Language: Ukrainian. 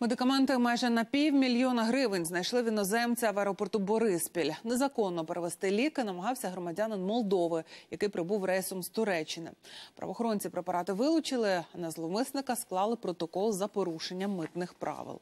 Медикаменти майже на півмільйона гривень знайшли в іноземця в аеропорту Бориспіль. Незаконно перевести ліки намагався громадянин Молдови, який прибув рейсом з Туреччини. Правоохоронці препарати вилучили а на зловмисника склали протокол за порушення митних правил.